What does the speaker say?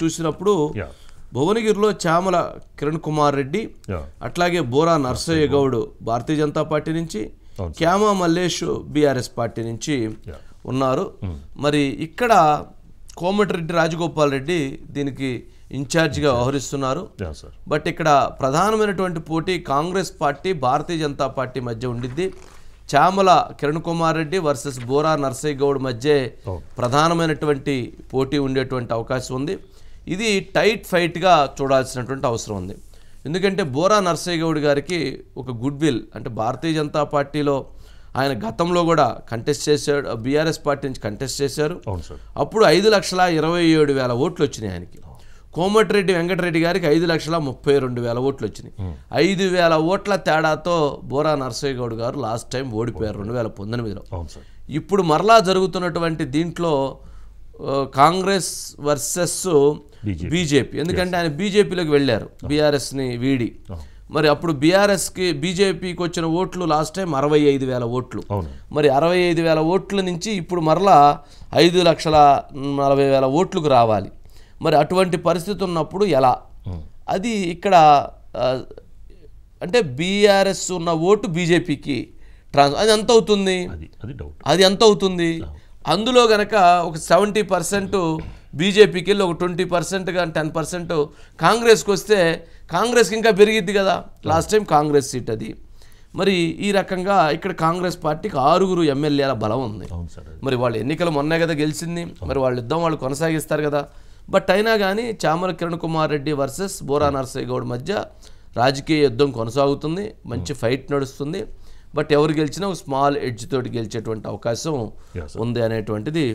చూసినప్పుడు భువనగిరిలో చామల కిరణ్ కుమార్ రెడ్డి అట్లాగే బోరా నర్సయ్య గౌడ్ భారతీయ జనతా పార్టీ నుంచి క్యామా మల్లేష్ బీఆర్ఎస్ పార్టీ నుంచి ఉన్నారు మరి ఇక్కడ కోమటిరెడ్డి రాజగోపాల్ రెడ్డి దీనికి ఇన్ఛార్జిగా వ్యవహరిస్తున్నారు బట్ ఇక్కడ ప్రధానమైనటువంటి పోటీ కాంగ్రెస్ పార్టీ భారతీయ జనతా పార్టీ మధ్య ఉండిద్ది చామల కిరణ్ కుమార్ రెడ్డి వర్సెస్ బోరా నర్సయ్య గౌడ్ మధ్య ప్రధానమైనటువంటి పోటీ ఉండేటువంటి అవకాశం ఉంది ఇది టైట్ ఫైట్గా చూడాల్సినటువంటి అవసరం ఉంది ఎందుకంటే బోరా నర్సయ్య గౌడ్ గారికి ఒక గుడ్ విల్ అంటే భారతీయ జనతా పార్టీలో ఆయన గతంలో కూడా కంటెస్ట్ చేశాడు బీఆర్ఎస్ పార్టీ నుంచి కంటెస్ట్ చేశారు అప్పుడు ఐదు లక్షల ఇరవై ఏడు వేల ఓట్లు వచ్చినాయి ఆయనకి కోమటిరెడ్డి వెంకటరెడ్డి గారికి ఐదు లక్షల ముప్పై రెండు వేల ఓట్లు వచ్చినాయి ఐదు వేల ఓట్ల తేడాతో బోరా నర్సయ్య గౌడ్ గారు లాస్ట్ టైం ఓడిపోయారు రెండు వేల పంతొమ్మిదిలో ఇప్పుడు మరలా జరుగుతున్నటువంటి దీంట్లో కాంగ్రెస్ వర్సెస్ బీజేపీ ఎందుకంటే ఆయన బీజేపీలోకి వెళ్ళారు బీఆర్ఎస్ని వీడి మరి అప్పుడు బీఆర్ఎస్కి బీజేపీకి వచ్చిన ఓట్లు లాస్ట్ టైం అరవై ఐదు వేల ఓట్లు మరి అరవై ఐదు వేల ఓట్ల నుంచి ఇప్పుడు మరలా ఐదు లక్షల నలభై వేల ఓట్లకు రావాలి మరి అటువంటి పరిస్థితి ఉన్నప్పుడు ఎలా అది ఇక్కడ అంటే బీఆర్ఎస్ ఉన్న ఓటు బీజేపీకి ట్రాన్స్ అది ఎంత అవుతుంది అది ఎంత అవుతుంది అందులో గనక ఒక సెవెంటీ పర్సెంట్ బీజేపీకి వెళ్ళి ఒక ట్వంటీ పర్సెంట్ కానీ టెన్ పర్సెంట్ కాంగ్రెస్కి వస్తే కాంగ్రెస్కి ఇంకా పెరిగిద్ది కదా లాస్ట్ టైం కాంగ్రెస్ సీట్ అది మరి ఈ రకంగా ఇక్కడ కాంగ్రెస్ పార్టీకి ఆరుగురు ఎమ్మెల్యేల బలం ఉంది మరి వాళ్ళు ఎన్నికలు మొన్నే కదా గెలిచింది మరి వాళ్ళు ఇద్దాం వాళ్ళు కొనసాగిస్తారు కదా బట్ అయినా కానీ చామర కిరణ్ కుమార్ రెడ్డి వర్సెస్ బోరా నర్సయ్య మధ్య రాజకీయ యుద్ధం కొనసాగుతుంది మంచి hmm. ఫైట్ నడుస్తుంది బట్ ఎవరు గెలిచినా స్మాల్ ఎడ్జ్ తోటి గెలిచేటువంటి అవకాశం ఉంది అనేటువంటిది